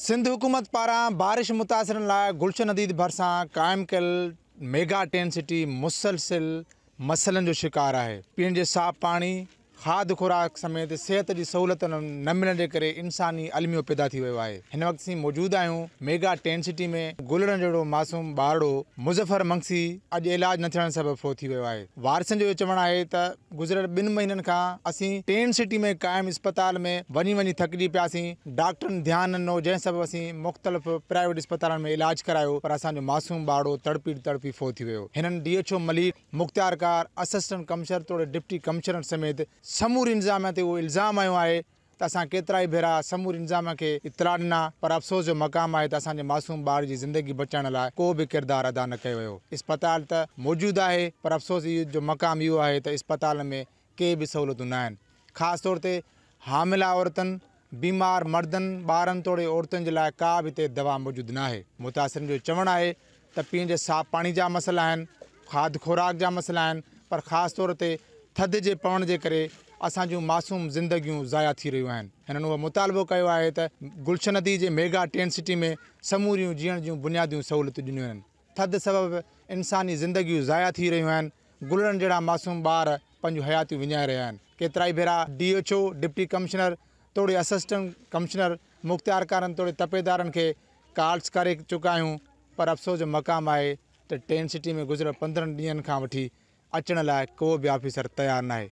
सिंध हुकूमत पारां बारिश मुतासिरनि लाइ नदी भरिसां क़ाइमु कयलु मेगा टेंट सिटी मुसलसिल मसलनि जो शिकारु आहे पीअण जे साफ़ु पाणी खाद खुराक समेत सिहत जी सहूलियतुनि न मिलण जे करे इंसानी अलमियो पैदा थी वियो आहे हिन वक़्तु असीं मौजूदु आहियूं मेगा टेंट सिटी में गुलड़ जहिड़ो मासूम ॿाड़ो मुज़फर मंगसी अॼु इलाज न थियणु सब फो थी वियो आहे वारसनि जो इहो चवणु आहे त गुज़िरियल ॿिनि महीननि खां असीं टेंट सिटी में क़ाइमु इस्पताल में वञी वञी थकिजी पियासीं डॉक्टरनि ध्यानु ॾिनो जंहिंसां असीं मुख़्तलिफ़ प्राइवेट अस्पतालनि में इलाज करायो पर असांजो मासूम ॿाड़ो तड़पी तड़पी फो थी वियो हिननि डी एच ओ मलिक मुख़्तियार कार असिस्टेंट कमिशनर तोड़े डिप्टी कमिशनर समेत समूर इल्ज़ाम ते उहो इल्ज़ाम आयो आहे त असां केतिरा ई भेरा समूर इल्ज़ाम खे इतिरा ॾिना पर अफ़सोस जो मक़ामु आहे त असांजे मासूम ॿार जी ज़िंदगी बचाइण लाइ को बि किरदारु अदा न कयो वियो इस्पताल त मौजूदु आहे पर अफ़सोस इ जो मक़ामु इहो आहे त इस्पताल में के बि सहूलियतूं न आहिनि ख़ासि तौर ते हामिला औरतुनि बीमार मर्दनि ॿारनि तोड़े औरतुनि जे लाइ का बि हिते दवा मौजूदु न आहे मुतासिरनि जो चवणु आहे त पीअण जे साफ़ु पाणी जा मसइला आहिनि खाद खुराक जा मसइला आहिनि पर ख़ासि तौर ते थधि जे पवण जे करे असां मासूम ज़िंदगियूं ज़ाया थी रहियूं आहिनि हिननि उहो मुतालबो कयो आहे त नदी जे मेगा टेंट सिटी में समूरियूं जीअण जूं बुनियादी सहूलियतूं ॾिनियूं आहिनि थधि इंसानी ज़िंदगियूं ज़ाया थी रहियूं आहिनि गुलनि जहिड़ा मासूम ॿार पंहिंजूं हयातियूं विञाए रहिया आहिनि केतिराई भेरा D H O deputy commissioner तोड़े असिस्टेंट कमिशनर मुख़्तियारकारनि तोड़े तपेदारनि खे कॉल्स करे चुका आहियूं पर अफ़सोस जो मक़ामु आहे त टेंट सिटी में गुज़िरियल पंद्रहं ॾींहनि खां वठी अच्छा लाइ को भी ऑफिसर तैयार न